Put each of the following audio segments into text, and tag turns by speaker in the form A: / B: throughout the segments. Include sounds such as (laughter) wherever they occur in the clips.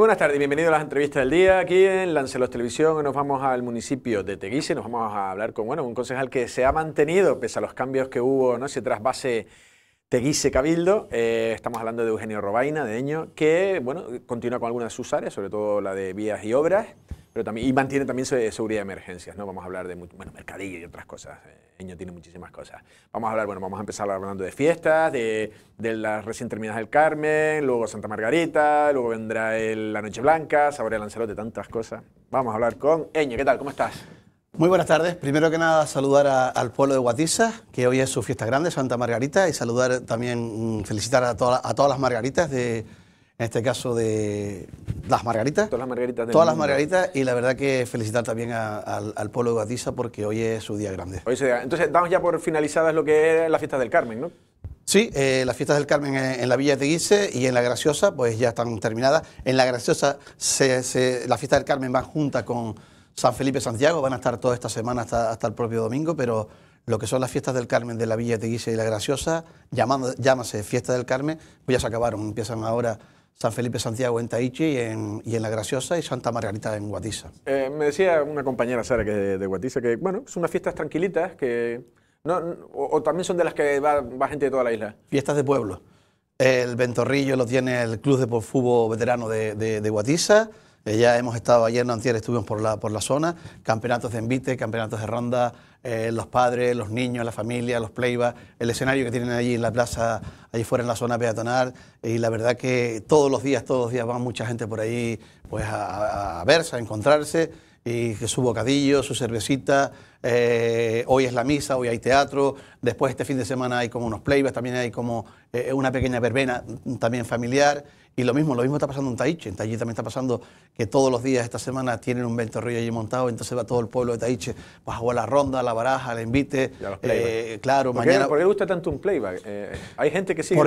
A: Buenas tardes, y bienvenidos a las entrevistas del día aquí en Lancelos Televisión. Nos vamos al municipio de Teguise, nos vamos a hablar con bueno, un concejal que se ha mantenido pese a los cambios que hubo, ¿no? Se trasvase Teguise Cabildo. Eh, estamos hablando de Eugenio Robaina, de Eño, que bueno, continúa con algunas de sus áreas, sobre todo la de vías y obras. Pero también, y mantiene también seguridad de emergencias, ¿no? Vamos a hablar de, bueno, mercadillo y otras cosas. Eh, Eño tiene muchísimas cosas. Vamos a hablar, bueno, vamos a empezar hablando de fiestas, de, de las recién terminadas del Carmen, luego Santa Margarita, luego vendrá la Noche Blanca, Sabor de Lanzarote, tantas cosas. Vamos a hablar con Eño, ¿qué tal? ¿Cómo estás?
B: Muy buenas tardes. Primero que nada, saludar al pueblo de Guatiza, que hoy es su fiesta grande, Santa Margarita, y saludar también, mm, felicitar a, a todas las margaritas de, en este caso de las margaritas. Todas las
A: margaritas. Todas las margaritas
B: y la verdad que felicitar también al pueblo de Gatiza porque hoy es su día grande.
A: Hoy entonces damos ya por finalizadas lo que es la fiesta del Carmen, ¿no?
B: Sí, eh, las fiestas del Carmen en, la Villa de Guise... y en la Graciosa pues ya están terminadas. En la Graciosa la fiesta del Carmen va junta con San Felipe Santiago, van a estar toda esta semana hasta, hasta el propio domingo, pero lo que son las fiestas del Carmen de la Villa de Guise y la Graciosa, llamando, llámase Fiesta del Carmen, pues ya se acabaron, empiezan ahora San Felipe Santiago en Taichi y en, La Graciosa y Santa Margarita en Guatiza.
A: Eh, me decía una compañera, Sara, que de, Guatiza... que bueno, son unas fiestas tranquilitas que... o, también son de las que va, gente de toda la isla.
B: Fiestas de pueblo. El Ventorrillo lo tiene el Club de Fútbol Veterano de, Guatiza... Eh, ya hemos estado ayer, no antier, estuvimos por la, por la zona, campeonatos de envite, campeonatos de ronda, eh, los padres, los niños, la familia, los playback, el escenario que tienen allí en la plaza, allí fuera en la zona peatonal, y la verdad que todos los días, todos los días va mucha gente por ahí pues a, verse, a encontrarse, y su bocadillo, su cervecita, eh, hoy es la misa, hoy hay teatro, después este fin de semana hay como unos playbas, también hay como una pequeña verbena mm, también familiar y lo mismo, lo mismo está pasando en Taiche, En Taiche también está pasando que todos los días esta semana tienen un río allí montado, entonces va todo el pueblo de Taichi a la ronda, la baraja, la invite. Eh, claro, mañana. ¿Por qué
A: le gusta tanto un playback? Eh, hay gente que sigue.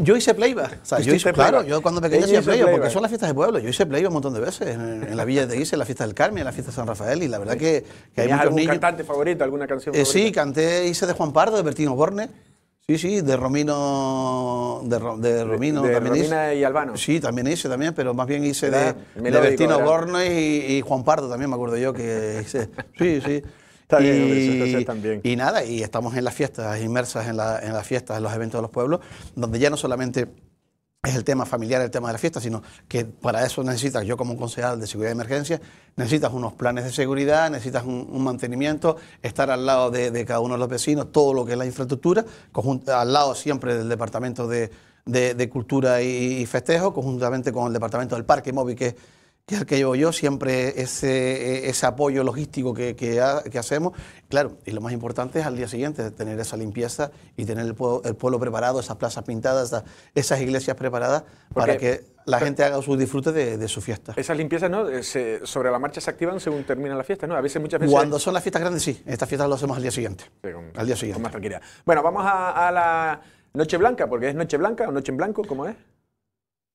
A: yo hice playback. yo claro, yo cuando pequeño hacía playback, porque son
B: las fiestas de pueblo. Yo hice playback un montón de veces en, la Villa de Ise, en la fiesta del Carmen, en la fiesta de San Rafael, y la verdad que, hay muchos algún cantante
A: favorito, alguna
B: canción eh, Sí, canté, hice de Juan Pardo, de Bertino Borne. Sí, sí, de Romino, de, Romino Romina y Albano. Sí, también hice también, pero más bien hice de, de Bertino y, Juan Pardo también, me acuerdo yo que hice. Sí, sí. y, y nada, y estamos en las fiestas, inmersas en, en las fiestas, en los eventos de los pueblos, donde ya no solamente es el tema familiar, el tema de la fiesta, sino que para eso necesitas, yo como concejal de seguridad de emergencia, necesitas unos planes de seguridad, necesitas un, mantenimiento, estar al lado de, cada uno de los vecinos, todo lo que es la infraestructura, al lado siempre del departamento de, de, cultura y, festejo, conjuntamente con el departamento del parque móvil, que que es el que llevo yo, siempre ese, e, ese apoyo logístico que, hacemos. Claro, y lo más importante es al día siguiente tener esa limpieza y tener el, pueblo, preparado, esas plazas pintadas, esas, iglesias preparadas para que la gente haga su disfrute de, su fiesta.
A: Esas limpiezas ¿no? Eh, sobre la marcha se activan según termina la fiesta, ¿no? A veces muchas veces... Cuando
B: son las fiestas grandes, sí. Estas fiestas las hacemos al día siguiente. al día siguiente. más tranquilidad.
A: Bueno, vamos a, a la Noche Blanca, porque es Noche Blanca o Noche en Blanco, ¿cómo es?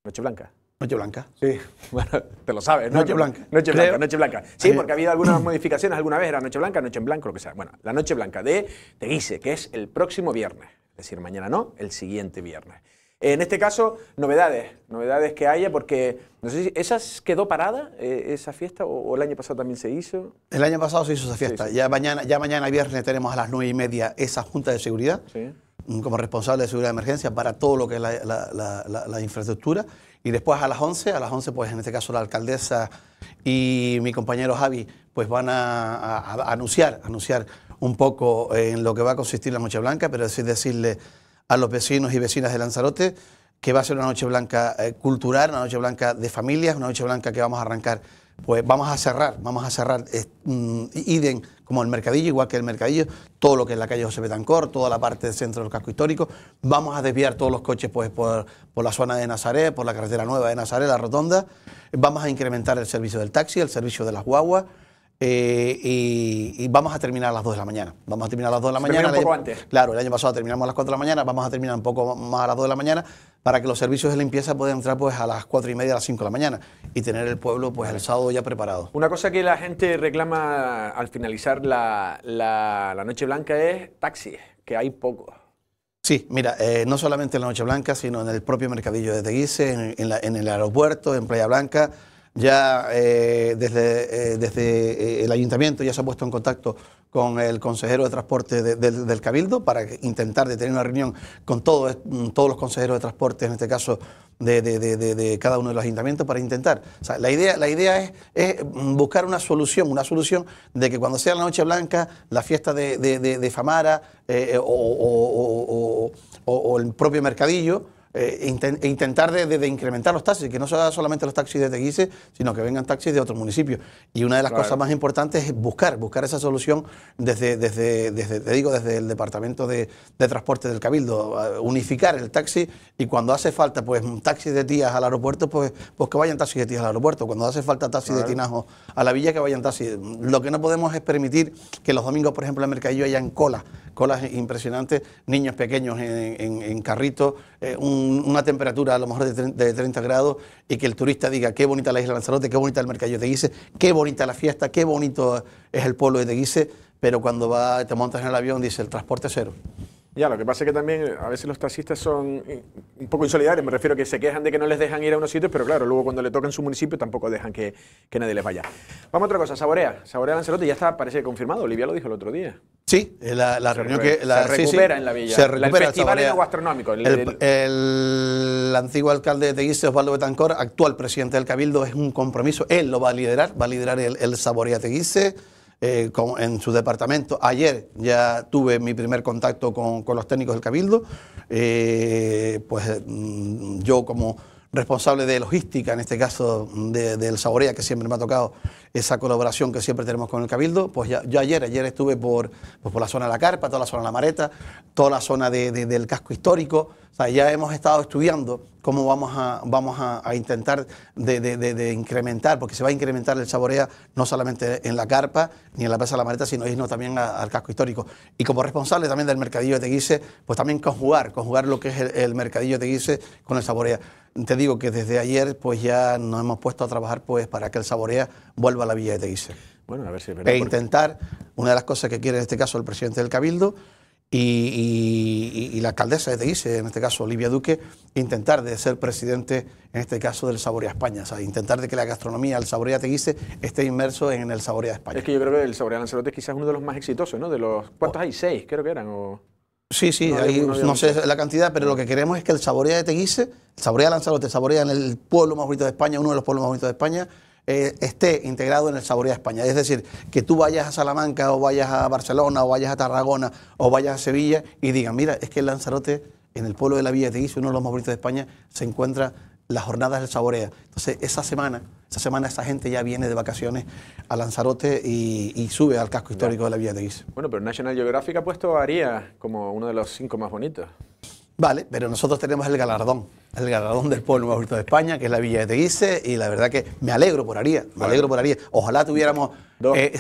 A: Noche Blanca.
B: Noche Blanca. Sí, (laughs) bueno, te lo sabes. Noche Blanca. Noche Blanca,
A: Noche Blanca. Sí, porque ha habido algunas modificaciones, alguna vez era Noche Blanca, Noche en Blanco, lo que sea. Bueno, la Noche Blanca de Te dice que es el próximo viernes, es decir, mañana no, el siguiente viernes. En este caso, novedades, novedades que haya, porque no sé si esa quedó parada, eh, esa fiesta, o, el año pasado también se hizo.
B: El año pasado se hizo esa fiesta. Ya, mañana, ya mañana viernes tenemos a las nueve y media esa junta de seguridad, mm, como responsable de seguridad de emergencia para todo lo que es la infraestructura. Y después a las 11, a las 11 pues en este caso la alcaldesa y mi compañero Javi pues van a, anunciar, anunciar un poco eh, en lo que va a consistir la Noche Blanca, pero es decirle a los vecinos y vecinas de Lanzarote que va a ser una Noche Blanca eh, cultural, una Noche Blanca de familias, una Noche Blanca que vamos a arrancar pues vamos a cerrar, vamos a cerrar mm, como el mercadillo, igual que el mercadillo, todo lo que es la calle José Betancor, toda la parte del centro del casco histórico, vamos a desviar todos los coches pues, por, por la zona de Nazaret, por la carretera nueva de Nazaret, la rotonda, vamos a incrementar el servicio del taxi, el servicio de las guaguas, eh, y, vamos a terminar a las 2 de la mañana. Vamos a terminar a las 2 de la mañana. Claro, el año pasado terminamos a las 4 de la mañana, vamos a terminar un poco más a las 2 de la mañana para que los servicios de limpieza puedan entrar pues a las 4 y media, a las 5 de la mañana y tener el pueblo pues el sábado ya preparado. Una
A: cosa que la gente reclama al finalizar la, Noche Blanca es taxis, que hay pocos.
B: Sí, mira, eh, no solamente en la Noche Blanca, sino en el propio mercadillo de Teguise, en el aeropuerto, en Playa Blanca ya eh, desde, eh, eh, el ayuntamiento ya se ha puesto en contacto con el consejero de transporte del Cabildo para intentar tener una reunión con mm, todos, los consejeros de transporte, en este caso de, cada uno de los ayuntamientos, para intentar. la idea, la idea es, mm, buscar una solución, una solución de que cuando sea la Noche Blanca, la fiesta de, Famara o el propio mercadillo, eh, e intentar de, incrementar los taxis, que no sea solamente los taxis de Teguise, sino que vengan taxis de otros municipios. Y una de las cosas más importantes es buscar, buscar esa solución desde, desde, desde te digo, desde el Departamento de, Transporte del Cabildo, unificar el taxi y cuando hace falta, pues taxi de tías al aeropuerto, pues, pues que vayan taxis de tías al aeropuerto, cuando hace falta taxis de tinajo a la villa, que vayan taxis. Lo que no podemos es permitir que los domingos, por ejemplo, en Mercadillo hayan colas, colas impresionantes, niños pequeños en, en, carritos, eh, un una temperatura a lo mejor de 30 grados y que el turista diga qué bonita la isla Lanzarote, qué bonita el mercadillo de Guise, qué bonita la fiesta, qué bonito es el pueblo de Guise, pero cuando va, te montas en el avión dice el transporte cero.
A: Ya, lo que pasa es que también eh, a veces los taxistas son eh, un poco insolidarios, me refiero a que se quejan de que no les dejan ir a unos sitios, pero claro, luego cuando le tocan su municipio tampoco dejan que, que nadie les vaya. Vamos a otra cosa, Saborea. Saborea Lanzarote, ya está, parece confirmado, Olivia lo dijo el otro día. Sí,
B: eh, la, reunión que... se recupera en la villa. Se el festival gastronómico. El, el, antiguo alcalde de Teguise, Osvaldo Betancor, actual presidente del Cabildo, es un compromiso, él lo va a liderar, va a liderar el, el Saborea Teguise eh, en su departamento. Ayer ya tuve mi primer contacto con, los técnicos del Cabildo. Eh, pues mm, yo como responsable de logística, en este caso del Saborea, que siempre me ha tocado esa colaboración que siempre tenemos con el Cabildo. Pues ya, yo ayer, ayer estuve por, pues, por la zona de la Carpa, toda la zona de la Mareta, toda la zona del casco histórico. ya hemos estado estudiando cómo vamos a, vamos a, intentar de, incrementar, porque se va a incrementar el saborea no solamente en la Carpa ni en la Plaza de la Mareta, sino irnos también al casco histórico. Y como responsable también del mercadillo de Teguise, pues también conjugar, conjugar lo que es el, mercadillo de Teguise con el saborea. Te digo que desde ayer pues ya nos hemos puesto a trabajar pues para que el saborea vuelva a la villa de Teguise.
A: Bueno, a ver si es verdad. E
B: intentar, una de las cosas que quiere en este caso el presidente del Cabildo y, la alcaldesa de Teguise, en este caso Olivia Duque, intentar de ser presidente, en este caso, del Saboría España. O sea, intentar de que la gastronomía, el Saborea Teguise, esté inmerso en el de España. Es
A: que yo creo que el saboría Lanzarote es quizás uno de los más exitosos, ¿no? De los, ¿cuántos oh. hay? Seis, creo que eran,
B: Sí, sí, no, sé la cantidad, pero lo que queremos es que el saboría de Teguise, el saboría Lanzarote, el saborea en el pueblo más bonito de España, uno de los pueblos más bonitos de España, eh, esté integrado en el Saborea de España. Es decir, que tú vayas a Salamanca o vayas a Barcelona o vayas a Tarragona o vayas a Sevilla y digan, mira, es que el Lanzarote, en el pueblo de la Villa de Guise, uno de los más bonitos de España, se encuentra las jornadas del saborea. Entonces, esa semana, esa semana esa gente ya viene de vacaciones a Lanzarote y, sube al casco histórico de la Villa de Guiso.
A: Bueno, pero National Geographic ha puesto a como uno de los cinco más bonitos.
B: Vale, pero nosotros tenemos el galardón el galardón del pueblo más bonito de España, que es la Villa de Teguise, y la verdad que me alegro por Aría, me alegro por Aría. Ojalá tuviéramos eh,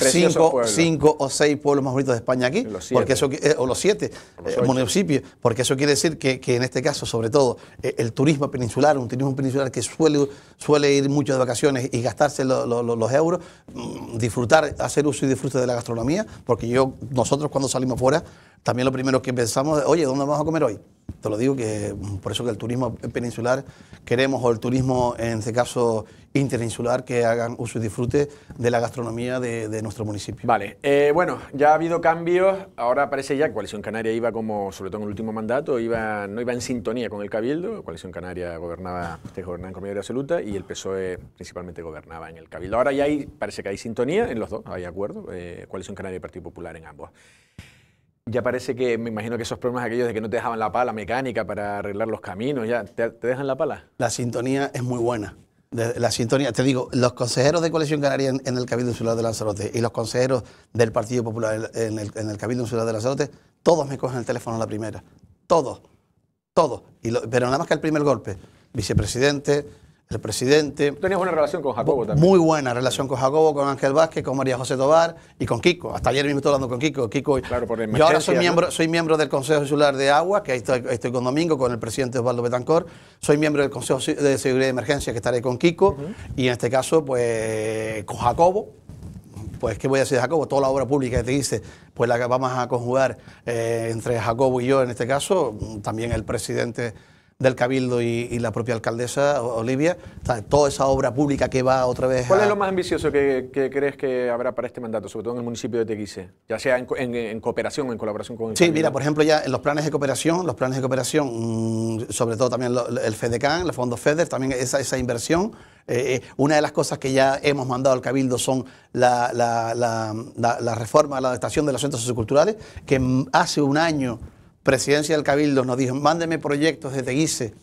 B: cinco, o seis pueblos más bonitos de España aquí, porque eso, eh, o los siete eh, municipios, porque eso quiere decir que, que en este caso, sobre todo, el turismo peninsular, un turismo peninsular que suele, suele ir mucho de vacaciones y gastarse los euros, mm, disfrutar, hacer uso y disfrute de la gastronomía, porque yo, nosotros cuando salimos fuera, también lo primero que pensamos es, oye, ¿dónde vamos a comer hoy? Te lo digo que mm, por eso que el turismo insular, queremos, o el turismo en este caso interinsular, que hagan uso y disfrute de la gastronomía de, nuestro municipio. Vale,
A: eh, bueno, ya ha habido cambios, ahora parece ya que Coalición Canaria iba como, sobre todo en el último mandato, iba, no iba en sintonía con el Cabildo, Coalición Canaria gobernaba, usted gobernaba en Comunidad Absoluta y el PSOE principalmente gobernaba en el Cabildo. Ahora ya hay, parece que hay sintonía en los dos, hay acuerdo, eh, Coalición Canaria y Partido Popular en ambos ya parece que, me imagino que esos problemas aquellos de que no te dejaban la pala mecánica para arreglar los caminos, ya, ¿te, dejan la pala?
B: La sintonía es muy buena. la sintonía, te digo, los consejeros de Coalición Canaria en, el Cabildo Insular de Lanzarote y los consejeros del Partido Popular en el, Cabildo Insular de Lanzarote, todos me cogen el teléfono a la primera. Todos. Todos. Y pero nada más que el primer golpe. Vicepresidente, el presidente. Tenías una relación con Jacobo también. Muy buena relación con Jacobo, con Ángel Vázquez, con María José Tobar y con Kiko. Hasta ayer mismo estoy hablando con Kiko. Kiko claro, por yo ahora soy miembro, soy miembro del Consejo Insular de Agua, que ahí estoy, con Domingo, con el presidente Osvaldo Betancor. Soy miembro del Consejo de Seguridad y Emergencia, que estaré con Kiko. Y en este caso, pues, con Jacobo, pues ¿qué voy a decir de Jacobo? Toda la obra pública que te hice, pues la que vamos a conjugar eh, entre Jacobo y yo en este caso, también el presidente del Cabildo y, la propia alcaldesa Olivia, toda esa obra pública que va otra vez. ¿Cuál es lo más
A: ambicioso que, crees que habrá para este mandato, sobre todo en el municipio de Teguise, ya sea en, cooperación o en colaboración con el Sí, mira, por
B: ejemplo, ya en los planes de cooperación, los planes de cooperación, mm, sobre todo también el FEDECAN, los fondos FEDER, también esa, esa inversión. Eh, eh, una de las cosas que ya hemos mandado al Cabildo son la, reforma la adaptación de los centros socioculturales, que hace un año presidencia del Cabildo nos dijo, mándeme proyectos de Teguise,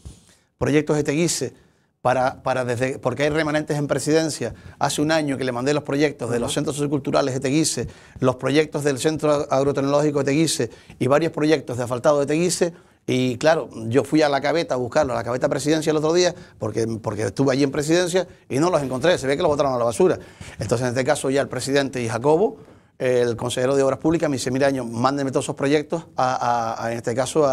B: proyectos de Teguise, para, para porque hay remanentes en presidencia. Hace un año que le mandé los proyectos de los centros socioculturales de Teguise, los proyectos del Centro Agrotecnológico de Teguise y varios proyectos de asfaltado de Teguise. Y claro, yo fui a la cabeta a buscarlo, a la cabeta presidencia el otro día, porque, porque estuve allí en presidencia y no los encontré, se ve que los botaron a la basura. Entonces, en este caso, ya el presidente y Jacobo el consejero de Obras Públicas me dice, mira, yo, mándenme todos esos proyectos, en este caso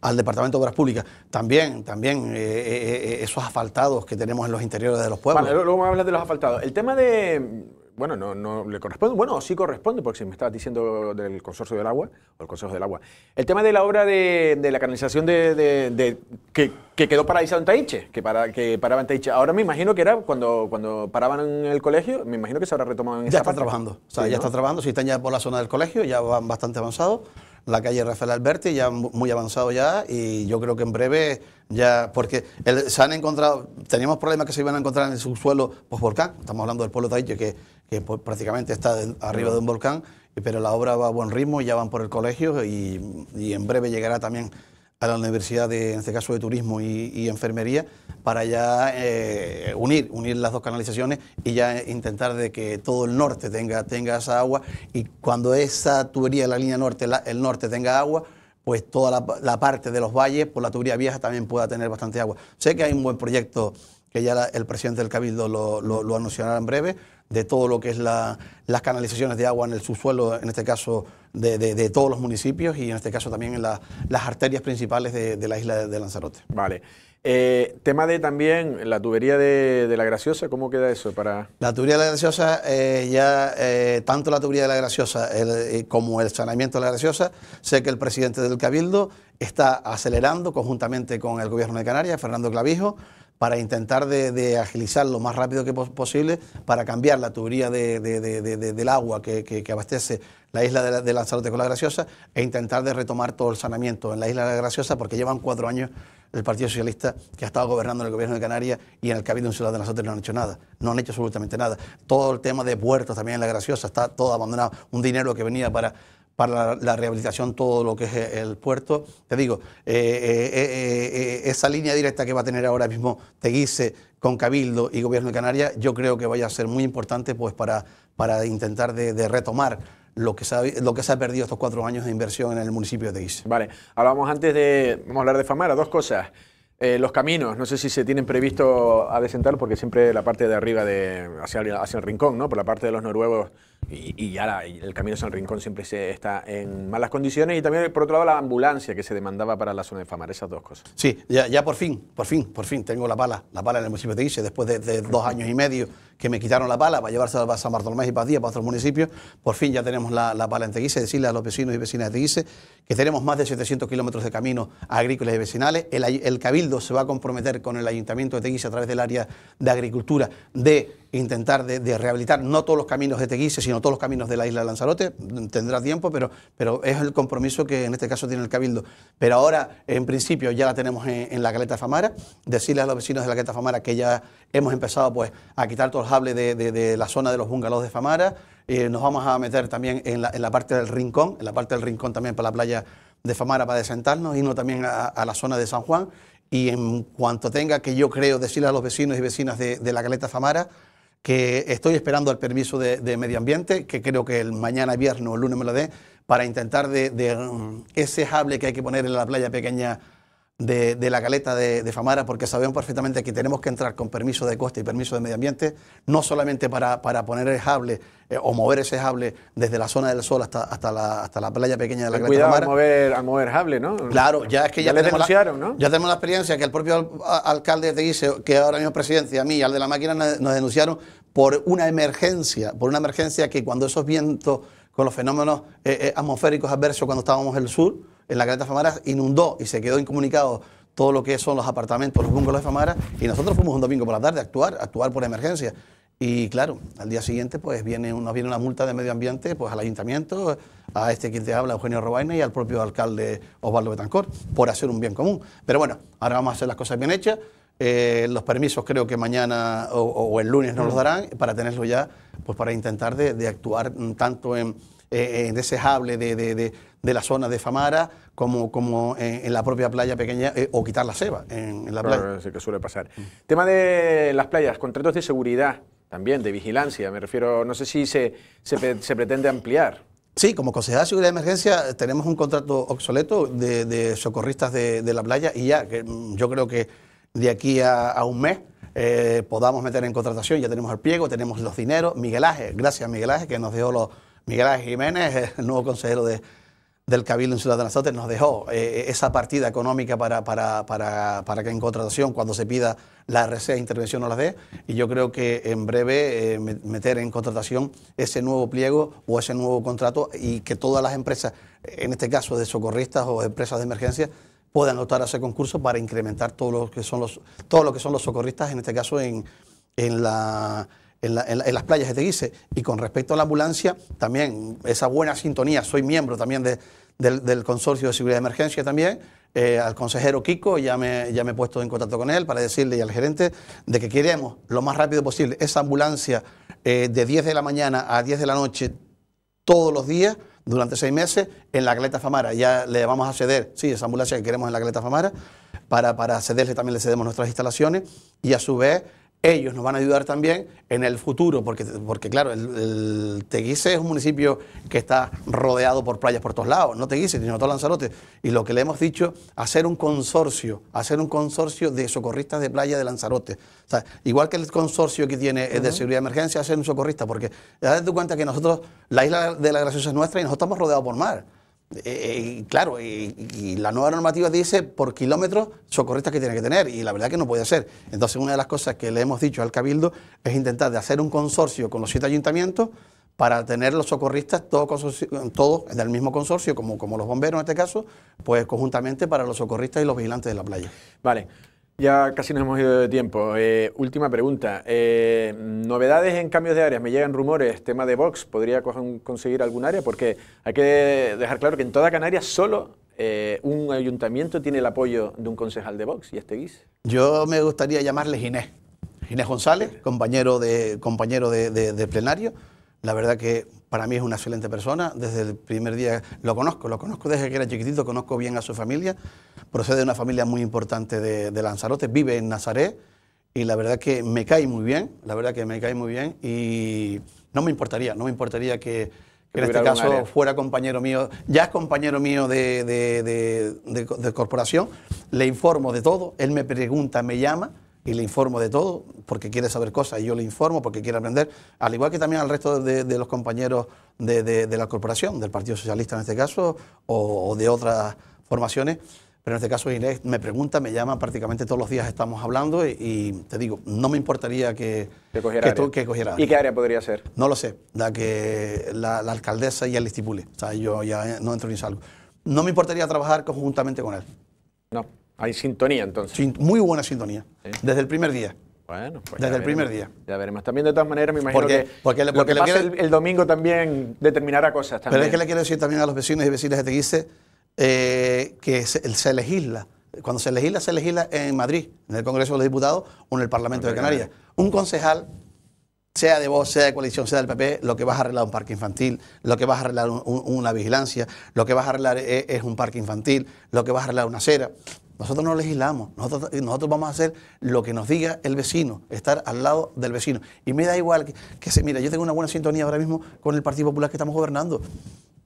B: al Departamento de Obras Públicas. También, también eh, eh, eh, esos asfaltados que tenemos en los interiores de los pueblos. Vale, luego
A: vamos a hablar de los asfaltados. El tema de bueno, no, no le corresponde, bueno, sí corresponde, porque si me estabas diciendo del consorcio del agua, o el consejo del agua. El tema de la obra de, la canalización de, que, quedó paralizado en Taiche, que, para, que paraba en Taiche. Ahora me imagino que era cuando, cuando paraban en el colegio, me imagino que se habrá retomado en ya Ya está trabajando, o sea, ya está
B: trabajando, si están ya por la zona del colegio, ya van bastante avanzados la calle Rafael Alberti, ya muy avanzado ya, y yo creo que en breve ya, porque se han encontrado, teníamos problemas que se iban a encontrar en el subsuelo post-volcán, estamos hablando del pueblo de que, que prácticamente está arriba de un volcán, pero la obra va a buen ritmo, ya van por el colegio y en breve llegará también a la Universidad, de, en este caso de Turismo y, Enfermería, para ya eh, unir, unir las dos canalizaciones y ya intentar de que todo el norte tenga, tenga esa agua y cuando esa tubería de la línea norte, el norte tenga agua, pues toda la, parte de los valles por la tubería vieja también pueda tener bastante agua. Sé que hay un buen proyecto que ya el presidente del Cabildo lo, lo anunciará en breve, de todo lo que es las canalizaciones de agua en el subsuelo, en este caso de, todos los municipios y en este caso también en las arterias principales de, la isla de, Lanzarote. Vale.
A: Eh, tema de también la tubería de, la Graciosa, ¿cómo queda eso? para
B: La tubería de la Graciosa, eh, ya eh, tanto la tubería de la Graciosa como el saneamiento de la Graciosa, sé que el presidente del Cabildo está acelerando conjuntamente con el gobierno de Canarias, Fernando Clavijo, para intentar de, agilizar lo más rápido que posible, para cambiar la tubería del agua que, abastece la isla de, la, de con la Graciosa e intentar de retomar todo el saneamiento en la isla de la Graciosa, porque llevan cuatro años el Partido Socialista que ha estado gobernando en el gobierno de Canarias y en el Cabildo ciudad de Lanzarote no han hecho nada, no han hecho absolutamente nada. Todo el tema de puertos también en la Graciosa está todo abandonado, un dinero que venía para para la, rehabilitación todo lo que es el puerto. Te digo, eh, eh, eh, esa línea directa que va a tener ahora mismo Teguise con Cabildo y Gobierno de Canarias, yo creo que vaya a ser muy importante pues, para, para intentar de, retomar lo que, se ha, lo que se ha perdido estos cuatro años de inversión en el municipio de Teguise. Vale,
A: hablábamos antes de, vamos a hablar de Famara, dos cosas. los caminos, no sé si se tienen previsto adecentar, porque siempre la parte de arriba de, hacia, hacia el rincón, ¿no? por la parte de los noruegos y, y ya el camino San Rincón siempre se está en malas condiciones y también por otro lado la ambulancia que se demandaba para la zona de Famar, esas dos cosas.
B: Sí, ya, por fin, por fin, por fin tengo la pala, la pala en el municipio de Teguise, después de, dos años y medio que me quitaron la pala para llevarse a San Bartolomé y Padilla, para otros municipios, por fin ya tenemos la, pala en Teguise, decirle a los vecinos y vecinas de Teguise que tenemos más de 700 kilómetros de caminos agrícolas y vecinales, el, el Cabildo se va a comprometer con el Ayuntamiento de Teguise a través del área de agricultura de intentar de, rehabilitar no todos los caminos de Teguise, sino todos los caminos de la isla de Lanzarote. Mm, Tendrá tiempo, pero, pero es el compromiso que en este caso tiene el Cabildo. Pero ahora, en principio, ya la tenemos en, la Caleta Famara. ...decirle a los vecinos de la Caleta Famara que ya hemos empezado pues, a quitar todo el jable de, la zona de los bungalows de Famara. Eh, nos vamos a meter también en la, parte del Rincón, en la parte del Rincón también para la playa de Famara para desentarnos, irnos también a, la zona de San Juan. Y en cuanto tenga que yo creo decirle a los vecinos y vecinas de, la Caleta Famara, que estoy esperando el permiso de, medio ambiente, que creo que el mañana viernes o el lunes me lo dé, para intentar de, mm, ese jable que hay que poner en la playa pequeña de, la caleta de, Famara porque sabemos perfectamente que tenemos que entrar con permiso de costa y permiso de medio ambiente, no solamente para, poner el jable eh, o mover ese jable desde la zona del sol hasta, hasta, la, hasta la playa pequeña de la caleta cuidado Famara. A mover, a mover jable, ¿no? Claro, ya es que ya, ya tenemos ¿no? Ya tenemos la experiencia que el propio alcalde te dice, que ahora mismo presidente a mí y al de la máquina nos denunciaron por una emergencia, por una emergencia que cuando esos vientos con los fenómenos eh, eh, atmosféricos adversos cuando estábamos en el sur, en la Caleta Famara inundó y se quedó incomunicado todo lo que son los apartamentos, los bungalows de Famara. y nosotros fuimos un domingo por la tarde a actuar, actuar por emergencia. Y claro, al día siguiente pues viene, nos viene una multa de medio ambiente pues al ayuntamiento, a este quien te habla, Eugenio Robaina, y al propio alcalde Osvaldo Betancor, por hacer un bien común. Pero bueno, ahora vamos a hacer las cosas bien hechas. Eh, los permisos creo que mañana o, el lunes nos los darán para tenerlo ya, pues para intentar de, actuar tanto en, desejable eh, de de la zona de Famara, como, como eh, en, la propia playa pequeña, eh, o quitar la ceba en, la playa.
A: Es que suele pasar. Tema de las playas, contratos de seguridad también, de vigilancia, me refiero, no sé si se, se, pretende ampliar.
B: Sí, como Consejera de seguridad de emergencia tenemos un contrato obsoleto de, socorristas de, la playa y ya, mm, yo creo que de aquí a, un mes eh, podamos meter en contratación, ya tenemos el pliego, tenemos los dineros. Miguel gracias Miguel Ángel, que nos dio los... Miguel Jiménez, el nuevo consejero de, del Cabildo en Ciudad de Lanzarote nos dejó eh, eh, esa partida económica para, para, que en contratación, cuando se pida la RC intervención o la dé, y yo creo que en breve eh, meter en contratación ese nuevo pliego o ese nuevo contrato y que todas las empresas, en este caso de socorristas o empresas de emergencia, puedan optar a ese concurso para incrementar todo lo que son los, que son los socorristas, en este caso en, en la en, las playas de Teguise. Y con respecto a la ambulancia, también esa buena sintonía, soy miembro también del, Consorcio de Seguridad de Emergencia también, eh, al consejero Kiko, ya me, ya me he puesto en contacto con él para decirle y al gerente de que queremos lo más rápido posible esa ambulancia eh, de 10 de la mañana a 10 de la noche todos los días durante seis meses en la Caleta Famara. Ya le vamos a ceder, sí, esa ambulancia que queremos en la Caleta Famara, para, para cederle también le cedemos nuestras instalaciones y a su vez ellos nos van a ayudar también en el futuro, porque, porque claro, el, Teguise es un municipio que está rodeado por playas por todos lados, no Teguise, sino todo Lanzarote. Y lo que le hemos dicho, hacer un consorcio, hacer un consorcio de socorristas de playa de Lanzarote. igual que el consorcio que tiene de seguridad de emergencia, hacer un socorrista, porque tu cuenta que nosotros, la isla de la Graciosa es nuestra y nosotros estamos rodeados por mar. Eh, eh, y claro, y, la nueva normativa dice por kilómetros socorristas que tiene que tener, y la verdad que no puede ser. Entonces, una de las cosas que le hemos dicho al Cabildo es intentar de hacer un consorcio con los siete ayuntamientos para tener los socorristas todos, en del mismo consorcio, como, como los bomberos en este caso, pues conjuntamente para los socorristas y los vigilantes de la playa. Vale.
A: Ya casi nos hemos ido de tiempo. Eh, última pregunta. Eh, novedades en cambios de áreas. Me llegan rumores. Tema de Vox. ¿Podría conseguir algún área? Porque hay que dejar claro que en toda Canarias solo eh, un ayuntamiento tiene el apoyo de un concejal de Vox. ¿Y este guis?
B: Yo me gustaría llamarle Ginés. Ginés González, compañero de, compañero de plenario. La verdad que para mí es una excelente persona, desde el primer día lo conozco, lo conozco desde que era chiquitito, conozco bien a su familia, procede de una familia muy importante de, Lanzarote, vive en Nazaret y la verdad que me cae muy bien, la verdad que me cae muy bien y no me importaría, no me importaría que, en este caso fuera compañero mío, ya es compañero mío de, corporación, le informo de todo, él me pregunta, me llama y le informo de todo, porque quiere saber cosas y yo le informo porque quiere aprender, al igual que también al resto de, los compañeros de, la corporación, del Partido Socialista en este caso, o, de otras formaciones. Pero en este caso Inés me pregunta, me llama, prácticamente todos los días estamos hablando y, te digo, no me importaría que, que, cogiera, tú, ¿Y
A: qué área podría ser?
B: No lo sé, la que la, alcaldesa ya le estipule. O sea, yo ya no entro ni salgo. No me importaría trabajar conjuntamente con él. No. Hay sintonía entonces. muy buena sintonía. Desde el primer día. Bueno, pues desde el primer día. Ya veremos. También de todas maneras
A: me imagino que, porque, el, domingo también determinará cosas. También. Pero es que le
B: quiero decir también a los vecinos y vecinas de Teguise que eh, se, legisla. Cuando se legisla, se legisla en Madrid, en el Congreso de los Diputados o en el Parlamento de Canarias. Un concejal, sea de voz, sea de coalición, sea del PP, lo que vas a arreglar un parque infantil, lo que vas a arreglar una vigilancia, lo que vas a arreglar es, es un parque infantil, lo que vas a arreglar una acera. Nosotros no legislamos, nosotros, nosotros vamos a hacer lo que nos diga el vecino, estar al lado del vecino. Y me da igual que, que se, mira, yo tengo una buena sintonía ahora mismo con el Partido Popular que estamos gobernando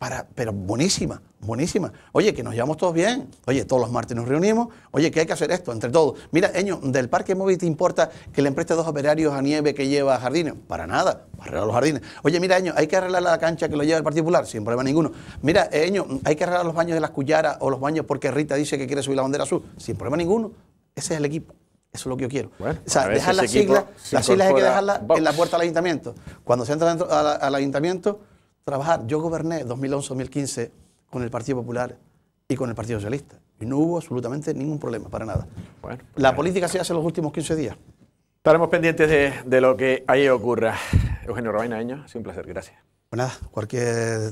B: para, pero buenísima, buenísima. Oye, que nos llevamos todos bien. Oye, todos los martes nos reunimos. Oye, que hay que hacer esto entre todos. Mira, Eño, ¿del parque móvil te importa que le empreste dos operarios a nieve que lleva jardines? Para nada, para arreglar los jardines. Oye, mira, Eño, ¿hay que arreglar la cancha que lo lleva el particular? Sin problema ninguno. Mira, Eño, ¿hay que arreglar los baños de las cuyaras o los baños porque Rita dice que quiere subir la bandera azul? Sin problema ninguno. Ese es el equipo. Eso es lo que yo quiero. o sea, dejar las siglas, las siglas hay que dejarlas en la puerta del ayuntamiento. Cuando se entra dentro al ayuntamiento, trabajar. Yo goberné 2011-2015 con el Partido Popular y con el Partido Socialista. Y no hubo absolutamente ningún problema, para nada. Pues la política se hace en los últimos 15 días.
A: Estaremos pendientes de, lo que ahí ocurra. Eugenio Robaina, año. ha placer, gracias.
B: Pues cualquier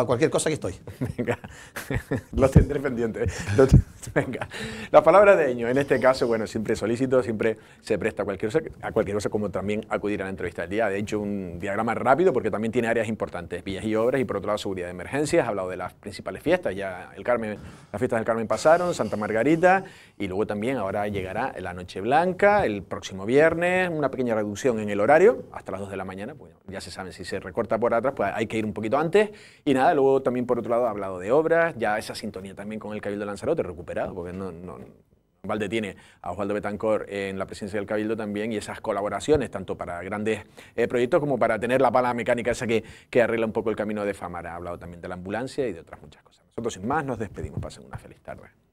B: a cualquier
A: cosa que estoy. (laughs) Venga, (laughs) lo tendré pendiente. (laughs) Venga, las palabras de Eño, en este caso, bueno, siempre solicito, siempre se presta a cualquier cosa, a cualquier cosa como también acudir a la entrevista del día. De hecho, un diagrama rápido porque también tiene áreas importantes, vías y obras y por otro lado seguridad de emergencias, ha hablado de las principales fiestas, ya el Carmen, las fiestas del Carmen pasaron, Santa Margarita y luego también ahora llegará la Noche Blanca, el próximo viernes, una pequeña reducción en el horario hasta las 2 de la mañana, pues ya se sabe si se recorta por atrás, pues hay que ir un poquito antes y nada luego también por otro lado ha hablado de obras, ya esa sintonía también con el Cabildo Lanzarote recuperado, porque no, Valde tiene a Osvaldo Betancor en la presencia del Cabildo también y esas colaboraciones, tanto para grandes eh, proyectos como para tener la pala mecánica esa que, que arregla un poco el camino de Famara. Ha hablado también de la ambulancia y de otras muchas cosas. Nosotros sin más nos despedimos. Pasen una feliz tarde.